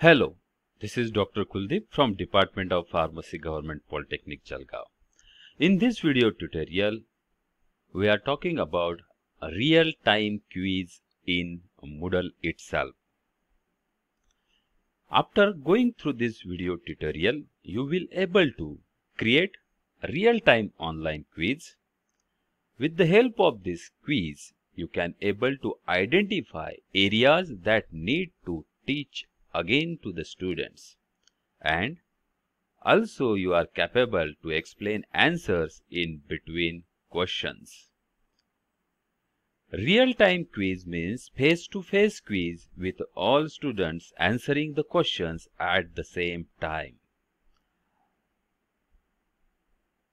Hello, this is Dr. Kuldeep from Department of Pharmacy Government Polytechnic Jalgaon. In this video tutorial, we are talking about a real-time quiz in Moodle itself. After going through this video tutorial, you will able to create real-time online quiz. With the help of this quiz, you can able to identify areas that need to teach again to the students. And also you are capable to explain answers in between questions. Real-time quiz means face-to-face -face quiz with all students answering the questions at the same time.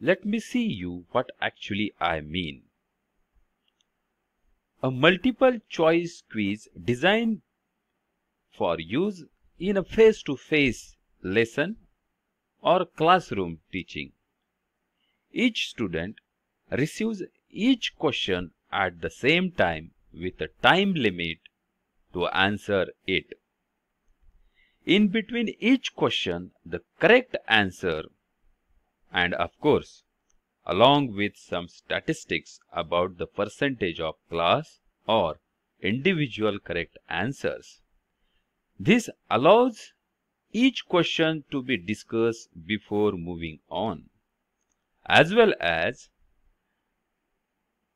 Let me see you what actually I mean. A multiple choice quiz designed for use in a face-to-face -face lesson or classroom teaching. Each student receives each question at the same time with a time limit to answer it. In between each question, the correct answer and of course, along with some statistics about the percentage of class or individual correct answers this allows each question to be discussed before moving on. As well as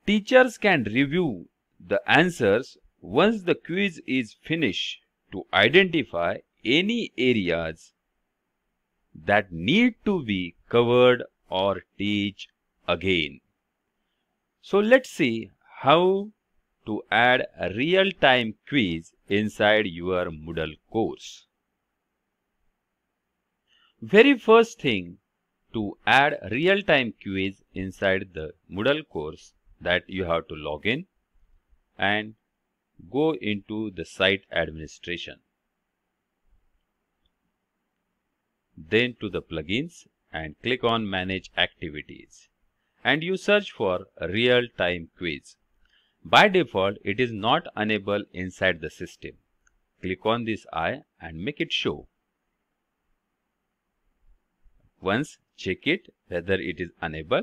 teachers can review the answers once the quiz is finished to identify any areas that need to be covered or teach again. So let's see how to add a real-time quiz inside your Moodle course. Very first thing to add real-time quiz inside the Moodle course that you have to log in and go into the site administration. Then to the plugins and click on manage activities and you search for real-time quiz. By default, it is not unable inside the system. Click on this eye and make it show. Once check it whether it is unable.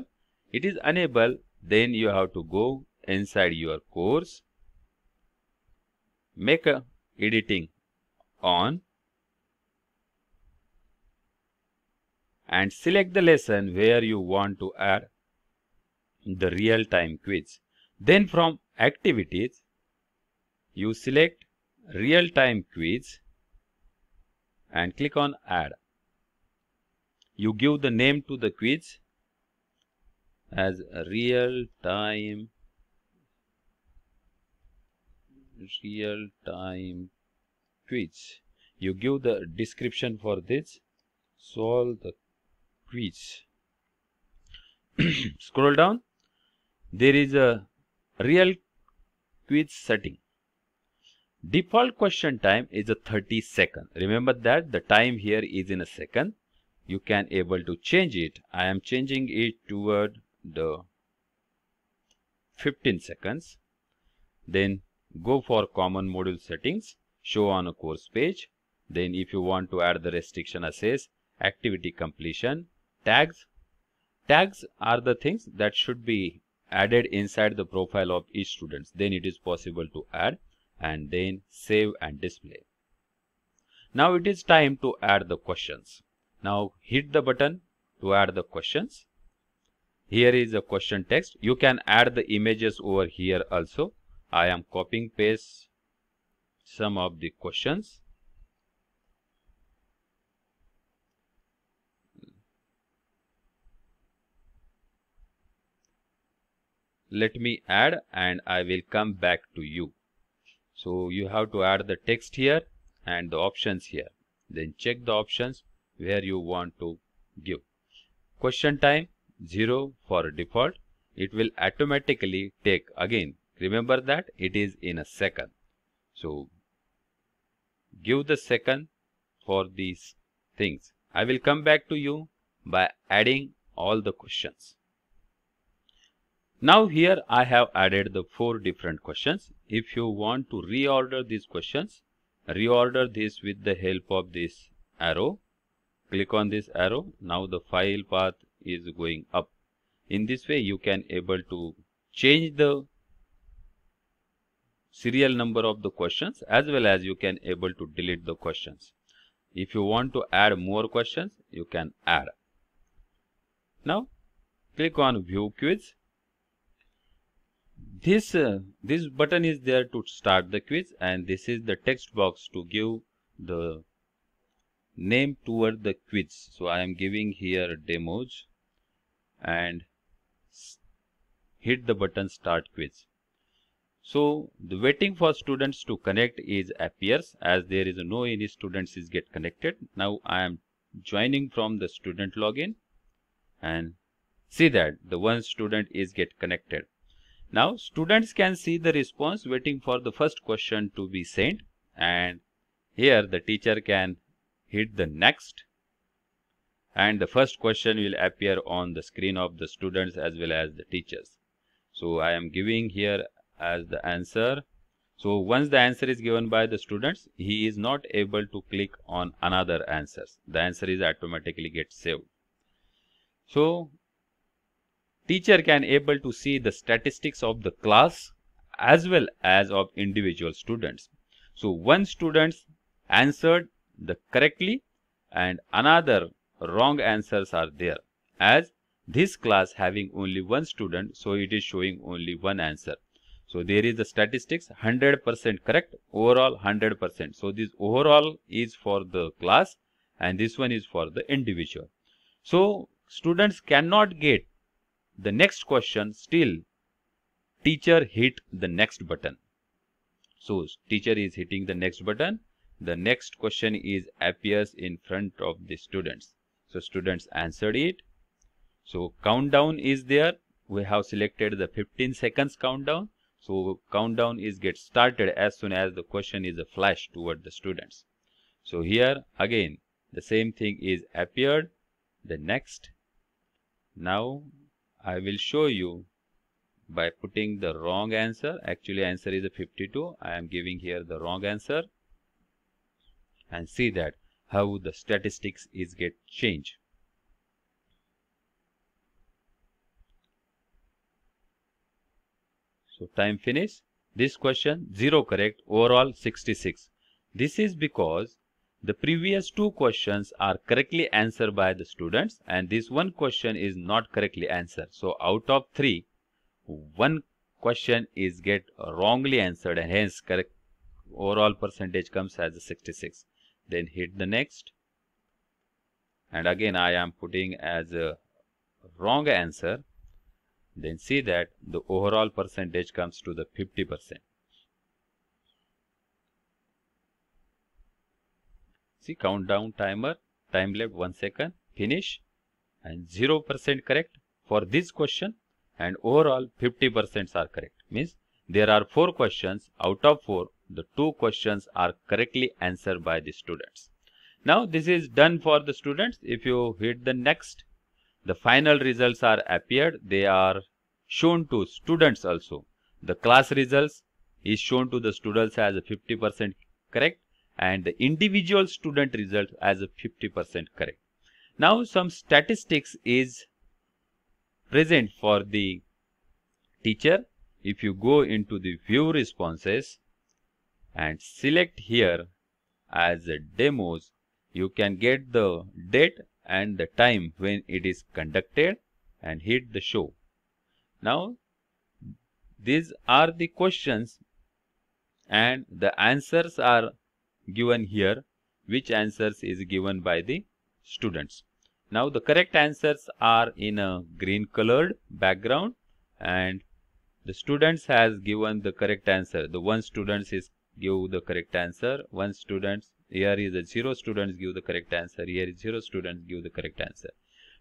It is unable, then you have to go inside your course, make a editing on and select the lesson where you want to add the real-time quiz. Then from activities, you select real-time quiz and click on add. You give the name to the quiz as real-time real-time quiz. You give the description for this. Solve the quiz. Scroll down. There is a real quiz setting. Default question time is a 30 second. Remember that the time here is in a second. You can able to change it. I am changing it toward the 15 seconds. Then go for common module settings, show on a course page. Then if you want to add the restriction assess, activity completion, tags. Tags are the things that should be added inside the profile of each students then it is possible to add and then save and display now it is time to add the questions now hit the button to add the questions here is the question text you can add the images over here also i am copying paste some of the questions let me add and I will come back to you. So you have to add the text here and the options here. Then check the options where you want to give. Question time 0 for default. It will automatically take again. Remember that it is in a second. So give the second for these things. I will come back to you by adding all the questions. Now here I have added the four different questions. If you want to reorder these questions, reorder this with the help of this arrow. Click on this arrow. Now the file path is going up. In this way you can able to change the serial number of the questions as well as you can able to delete the questions. If you want to add more questions, you can add. Now click on view quiz this, uh, this button is there to start the quiz and this is the text box to give the name toward the quiz. So I am giving here demos and hit the button start quiz. So the waiting for students to connect is appears as there is no any students is get connected. Now I am joining from the student login and see that the one student is get connected. Now students can see the response waiting for the first question to be sent and here the teacher can hit the next and the first question will appear on the screen of the students as well as the teachers. So I am giving here as the answer. So once the answer is given by the students, he is not able to click on another answers. The answer is automatically get saved. So Teacher can able to see the statistics of the class as well as of individual students. So one students answered the correctly and another wrong answers are there as this class having only one student so it is showing only one answer. So there is the statistics 100% correct overall 100%. So this overall is for the class and this one is for the individual. So students cannot get the next question still teacher hit the next button. So teacher is hitting the next button. The next question is appears in front of the students. So students answered it. So countdown is there. We have selected the 15 seconds countdown. So countdown is get started as soon as the question is a flash toward the students. So here again the same thing is appeared. The next. Now I will show you by putting the wrong answer. Actually answer is a 52. I am giving here the wrong answer. And see that how the statistics is get changed. So time finish. This question 0 correct overall 66. This is because the previous two questions are correctly answered by the students and this one question is not correctly answered. So out of three, one question is get wrongly answered and hence correct overall percentage comes as 66. Then hit the next. And again I am putting as a wrong answer. Then see that the overall percentage comes to the 50%. See countdown timer, time left 1 second, finish and 0% correct for this question and overall 50% are correct. Means there are 4 questions out of 4, the 2 questions are correctly answered by the students. Now this is done for the students. If you hit the next, the final results are appeared. They are shown to students also. The class results is shown to the students as 50% correct and the individual student result as a 50% correct. Now some statistics is present for the teacher. If you go into the view responses and select here as demos, you can get the date and the time when it is conducted and hit the show. Now these are the questions and the answers are given here, which answers is given by the students. Now the correct answers are in a green colored background and the students has given the correct answer. The one students is give the correct answer. One students here is a zero students give the correct answer. Here is zero students give the correct answer.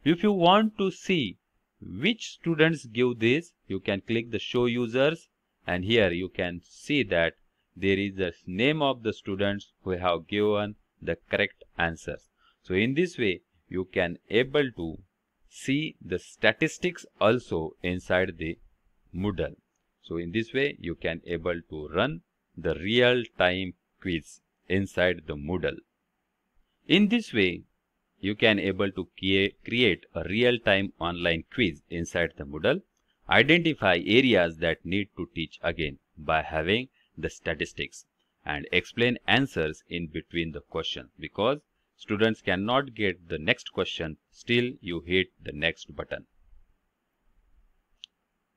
If you want to see which students give this, you can click the show users and here you can see that there is the name of the students who have given the correct answers. So in this way, you can able to see the statistics also inside the Moodle. So in this way, you can able to run the real-time quiz inside the Moodle. In this way, you can able to create a real-time online quiz inside the Moodle, identify areas that need to teach again by having the statistics and explain answers in between the questions because students cannot get the next question still you hit the next button.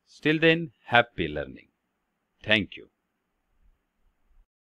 Still then, happy learning. Thank you.